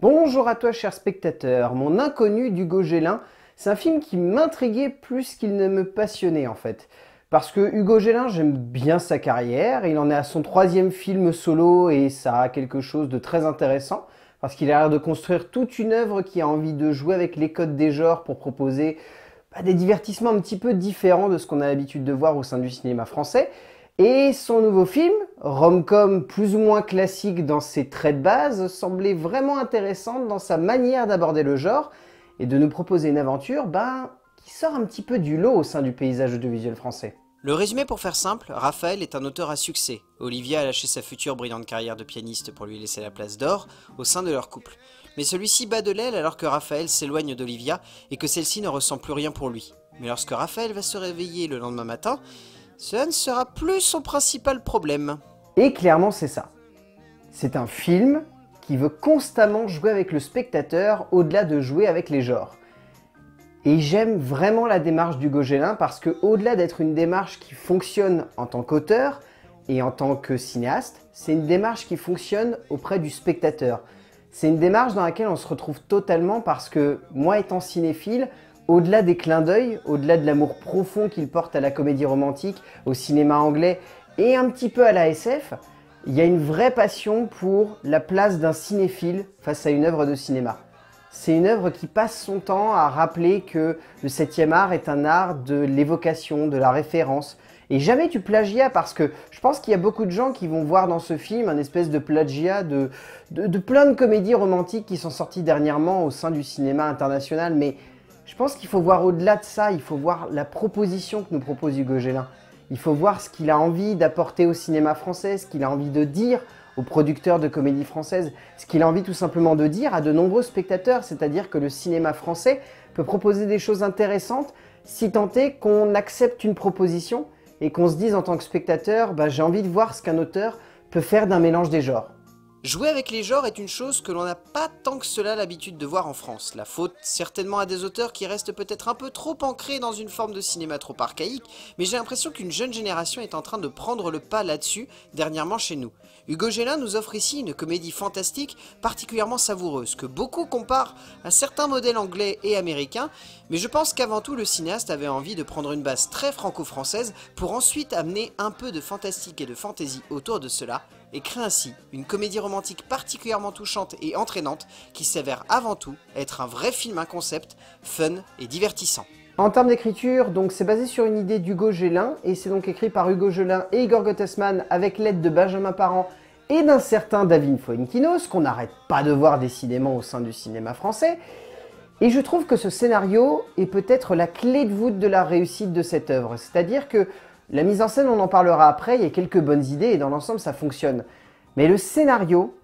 Bonjour à toi cher spectateur, mon inconnu d'Hugo Gélin, c'est un film qui m'intriguait plus qu'il ne me passionnait en fait. Parce que Hugo Gélin, j'aime bien sa carrière, il en est à son troisième film solo et ça a quelque chose de très intéressant, parce qu'il a l'air de construire toute une œuvre qui a envie de jouer avec les codes des genres pour proposer bah, des divertissements un petit peu différents de ce qu'on a l'habitude de voir au sein du cinéma français. Et son nouveau film, rom-com plus ou moins classique dans ses traits de base, semblait vraiment intéressant dans sa manière d'aborder le genre et de nous proposer une aventure ben, qui sort un petit peu du lot au sein du paysage audiovisuel français. Le résumé pour faire simple, Raphaël est un auteur à succès. Olivia a lâché sa future brillante carrière de pianiste pour lui laisser la place d'or au sein de leur couple. Mais celui-ci bat de l'aile alors que Raphaël s'éloigne d'Olivia et que celle-ci ne ressent plus rien pour lui. Mais lorsque Raphaël va se réveiller le lendemain matin, ce ne sera plus son principal problème. Et clairement, c'est ça. C'est un film qui veut constamment jouer avec le spectateur au-delà de jouer avec les genres. Et j'aime vraiment la démarche du Gaugelin parce que au-delà d'être une démarche qui fonctionne en tant qu'auteur et en tant que cinéaste, c'est une démarche qui fonctionne auprès du spectateur. C'est une démarche dans laquelle on se retrouve totalement parce que moi étant cinéphile, au-delà des clins d'œil, au-delà de l'amour profond qu'il porte à la comédie romantique, au cinéma anglais et un petit peu à la SF, il y a une vraie passion pour la place d'un cinéphile face à une œuvre de cinéma. C'est une œuvre qui passe son temps à rappeler que le septième art est un art de l'évocation, de la référence, et jamais du plagiat parce que je pense qu'il y a beaucoup de gens qui vont voir dans ce film un espèce de plagiat de, de plein de comédies romantiques qui sont sorties dernièrement au sein du cinéma international, mais je pense qu'il faut voir au-delà de ça, il faut voir la proposition que nous propose Hugo Gélin. Il faut voir ce qu'il a envie d'apporter au cinéma français, ce qu'il a envie de dire aux producteurs de comédie française, ce qu'il a envie tout simplement de dire à de nombreux spectateurs, c'est-à-dire que le cinéma français peut proposer des choses intéressantes si tant est qu'on accepte une proposition et qu'on se dise en tant que spectateur, bah, j'ai envie de voir ce qu'un auteur peut faire d'un mélange des genres. Jouer avec les genres est une chose que l'on n'a pas tant que cela l'habitude de voir en France. La faute certainement à des auteurs qui restent peut-être un peu trop ancrés dans une forme de cinéma trop archaïque, mais j'ai l'impression qu'une jeune génération est en train de prendre le pas là-dessus, dernièrement chez nous. Hugo Gélin nous offre ici une comédie fantastique particulièrement savoureuse, que beaucoup comparent à certains modèles anglais et américains, mais je pense qu'avant tout le cinéaste avait envie de prendre une base très franco-française pour ensuite amener un peu de fantastique et de fantaisie autour de cela, et crée ainsi une comédie romantique particulièrement touchante et entraînante qui s'avère avant tout être un vrai film, un concept, fun et divertissant. En termes d'écriture, donc c'est basé sur une idée d'Hugo Gélin, et c'est donc écrit par Hugo Gélin et Igor Gottesman avec l'aide de Benjamin Parent et d'un certain David Foenkinos, qu'on n'arrête pas de voir décidément au sein du cinéma français. Et je trouve que ce scénario est peut-être la clé de voûte de la réussite de cette œuvre, c'est-à-dire que la mise en scène, on en parlera après, il y a quelques bonnes idées et dans l'ensemble, ça fonctionne. Mais le scénario,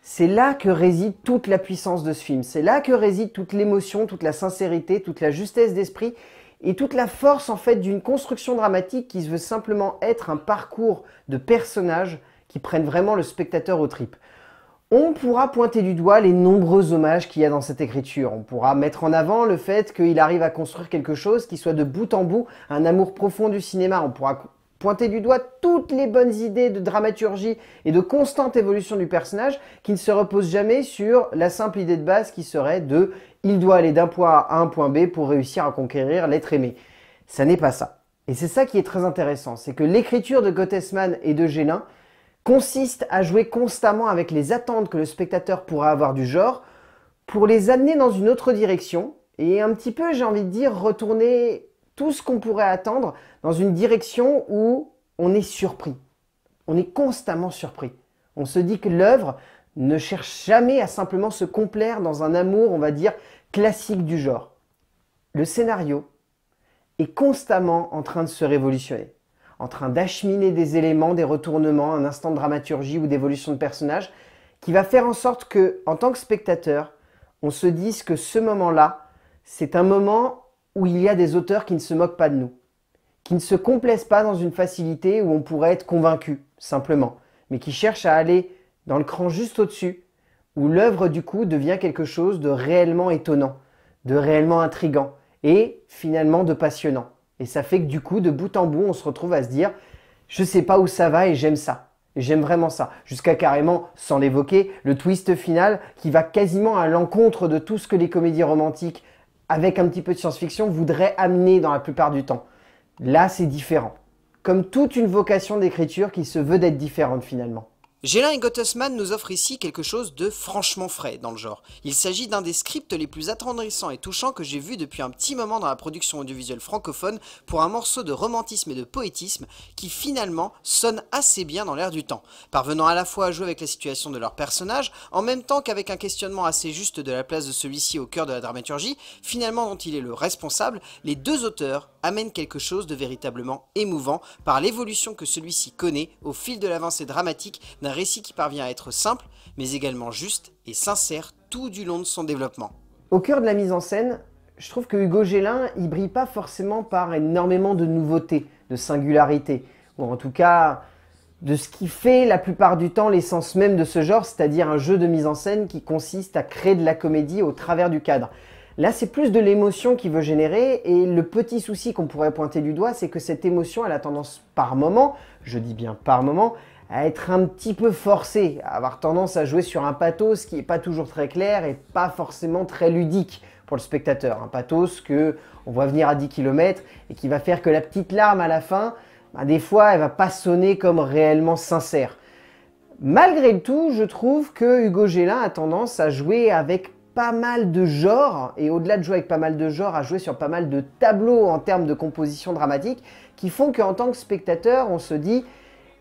c'est là que réside toute la puissance de ce film. C'est là que réside toute l'émotion, toute la sincérité, toute la justesse d'esprit et toute la force en fait d'une construction dramatique qui veut simplement être un parcours de personnages qui prennent vraiment le spectateur aux tripes. On pourra pointer du doigt les nombreux hommages qu'il y a dans cette écriture. On pourra mettre en avant le fait qu'il arrive à construire quelque chose qui soit de bout en bout un amour profond du cinéma. On pourra pointer du doigt toutes les bonnes idées de dramaturgie et de constante évolution du personnage qui ne se repose jamais sur la simple idée de base qui serait de il doit aller d'un point A à un point B pour réussir à conquérir l'être aimé. Ça n'est pas ça. Et c'est ça qui est très intéressant, c'est que l'écriture de Gottesman et de Gélin consiste à jouer constamment avec les attentes que le spectateur pourra avoir du genre pour les amener dans une autre direction et un petit peu, j'ai envie de dire, retourner tout ce qu'on pourrait attendre dans une direction où on est surpris. On est constamment surpris. On se dit que l'œuvre ne cherche jamais à simplement se complaire dans un amour, on va dire, classique du genre. Le scénario est constamment en train de se révolutionner en train d'acheminer des éléments, des retournements, un instant de dramaturgie ou d'évolution de personnage, qui va faire en sorte que, en tant que spectateur, on se dise que ce moment-là, c'est un moment où il y a des auteurs qui ne se moquent pas de nous, qui ne se complaisent pas dans une facilité où on pourrait être convaincu, simplement, mais qui cherchent à aller dans le cran juste au-dessus, où l'œuvre du coup devient quelque chose de réellement étonnant, de réellement intrigant et finalement de passionnant. Et ça fait que du coup, de bout en bout, on se retrouve à se dire, je sais pas où ça va et j'aime ça. J'aime vraiment ça. Jusqu'à carrément, sans l'évoquer, le twist final qui va quasiment à l'encontre de tout ce que les comédies romantiques, avec un petit peu de science-fiction, voudraient amener dans la plupart du temps. Là, c'est différent. Comme toute une vocation d'écriture qui se veut d'être différente finalement. Gélin et Gottesman nous offrent ici quelque chose de franchement frais dans le genre. Il s'agit d'un des scripts les plus attendrissants et touchants que j'ai vu depuis un petit moment dans la production audiovisuelle francophone pour un morceau de romantisme et de poétisme qui finalement sonne assez bien dans l'air du temps, parvenant à la fois à jouer avec la situation de leur personnage, en même temps qu'avec un questionnement assez juste de la place de celui-ci au cœur de la dramaturgie, finalement dont il est le responsable, les deux auteurs amènent quelque chose de véritablement émouvant par l'évolution que celui-ci connaît au fil de l'avancée dramatique d'un récit qui parvient à être simple, mais également juste et sincère tout du long de son développement. Au cœur de la mise en scène, je trouve que Hugo Gélin, il brille pas forcément par énormément de nouveautés, de singularités, ou en tout cas de ce qui fait la plupart du temps l'essence même de ce genre, c'est-à-dire un jeu de mise en scène qui consiste à créer de la comédie au travers du cadre. Là, c'est plus de l'émotion qu'il veut générer, et le petit souci qu'on pourrait pointer du doigt, c'est que cette émotion, elle a tendance par moment, je dis bien par moment, à être un petit peu forcé, à avoir tendance à jouer sur un pathos qui n'est pas toujours très clair et pas forcément très ludique pour le spectateur. Un pathos que on voit venir à 10 km et qui va faire que la petite larme à la fin, bah, des fois, elle va pas sonner comme réellement sincère. Malgré tout, je trouve que Hugo Gélin a tendance à jouer avec pas mal de genres, et au-delà de jouer avec pas mal de genres, à jouer sur pas mal de tableaux en termes de composition dramatique, qui font qu'en tant que spectateur, on se dit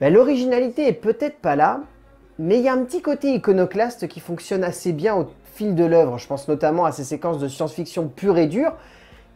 bah, l'originalité est peut-être pas là, mais il y a un petit côté iconoclaste qui fonctionne assez bien au fil de l'œuvre. Je pense notamment à ces séquences de science-fiction pure et dure,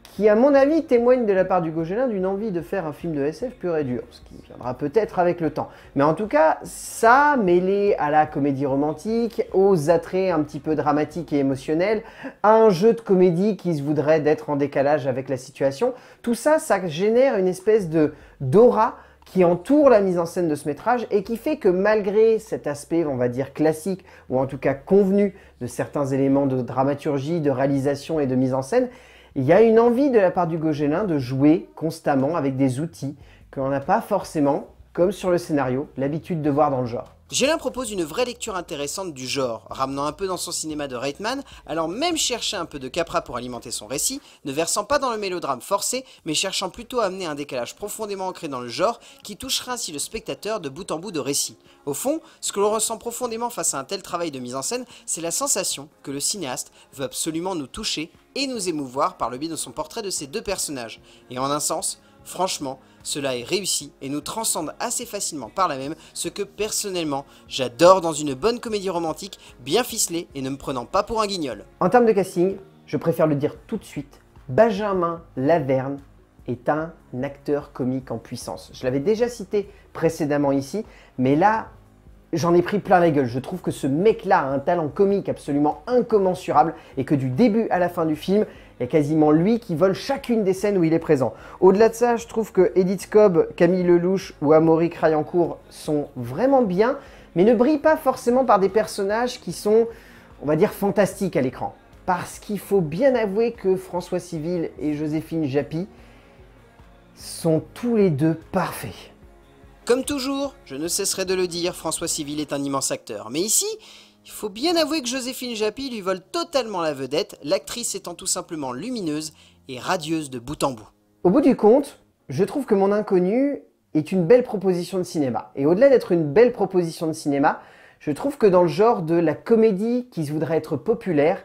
qui, à mon avis, témoignent de la part du Gaugelin d'une envie de faire un film de SF pur et dur, ce qui viendra peut-être avec le temps. Mais en tout cas, ça, mêlé à la comédie romantique, aux attraits un petit peu dramatiques et émotionnels, à un jeu de comédie qui se voudrait d'être en décalage avec la situation, tout ça, ça génère une espèce de d'aura qui entoure la mise en scène de ce métrage et qui fait que malgré cet aspect, on va dire classique ou en tout cas convenu de certains éléments de dramaturgie, de réalisation et de mise en scène, il y a une envie de la part du gogelin de jouer constamment avec des outils qu'on n'a pas forcément, comme sur le scénario, l'habitude de voir dans le genre. Gélin propose une vraie lecture intéressante du genre, ramenant un peu dans son cinéma de Reitman, allant même chercher un peu de Capra pour alimenter son récit, ne versant pas dans le mélodrame forcé, mais cherchant plutôt à amener un décalage profondément ancré dans le genre, qui touchera ainsi le spectateur de bout en bout de récit. Au fond, ce que l'on ressent profondément face à un tel travail de mise en scène, c'est la sensation que le cinéaste veut absolument nous toucher et nous émouvoir par le biais de son portrait de ces deux personnages. Et en un sens, Franchement, cela est réussi et nous transcende assez facilement par là même ce que personnellement j'adore dans une bonne comédie romantique bien ficelée et ne me prenant pas pour un guignol. En termes de casting, je préfère le dire tout de suite, Benjamin Laverne est un acteur comique en puissance. Je l'avais déjà cité précédemment ici, mais là, j'en ai pris plein la gueule. Je trouve que ce mec-là a un talent comique absolument incommensurable et que du début à la fin du film, il y a quasiment lui qui vole chacune des scènes où il est présent. Au-delà de ça, je trouve que Edith Cobb, Camille Lelouch ou Amaury Crayancourt sont vraiment bien, mais ne brillent pas forcément par des personnages qui sont, on va dire, fantastiques à l'écran. Parce qu'il faut bien avouer que François Civil et Joséphine Japy sont tous les deux parfaits. Comme toujours, je ne cesserai de le dire, François Civil est un immense acteur. Mais ici, il faut bien avouer que Joséphine Japy lui vole totalement la vedette, l'actrice étant tout simplement lumineuse et radieuse de bout en bout. Au bout du compte, je trouve que Mon Inconnu est une belle proposition de cinéma. Et au-delà d'être une belle proposition de cinéma, je trouve que dans le genre de la comédie qui se voudrait être populaire,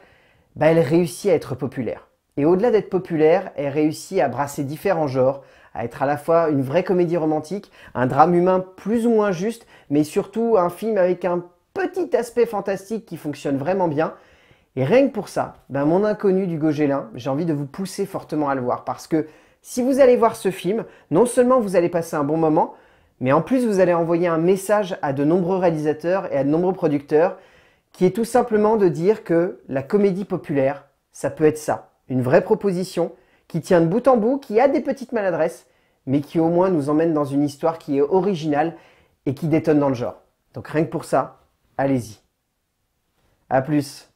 bah, elle réussit à être populaire. Et au-delà d'être populaire, elle réussit à brasser différents genres, à être à la fois une vraie comédie romantique, un drame humain plus ou moins juste, mais surtout un film avec un petit aspect fantastique qui fonctionne vraiment bien. Et rien que pour ça, ben mon inconnu du Gogelin, j'ai envie de vous pousser fortement à le voir parce que si vous allez voir ce film, non seulement vous allez passer un bon moment, mais en plus vous allez envoyer un message à de nombreux réalisateurs et à de nombreux producteurs qui est tout simplement de dire que la comédie populaire, ça peut être ça, une vraie proposition qui tient de bout en bout, qui a des petites maladresses, mais qui au moins nous emmène dans une histoire qui est originale et qui détonne dans le genre. Donc rien que pour ça, Allez-y. A plus.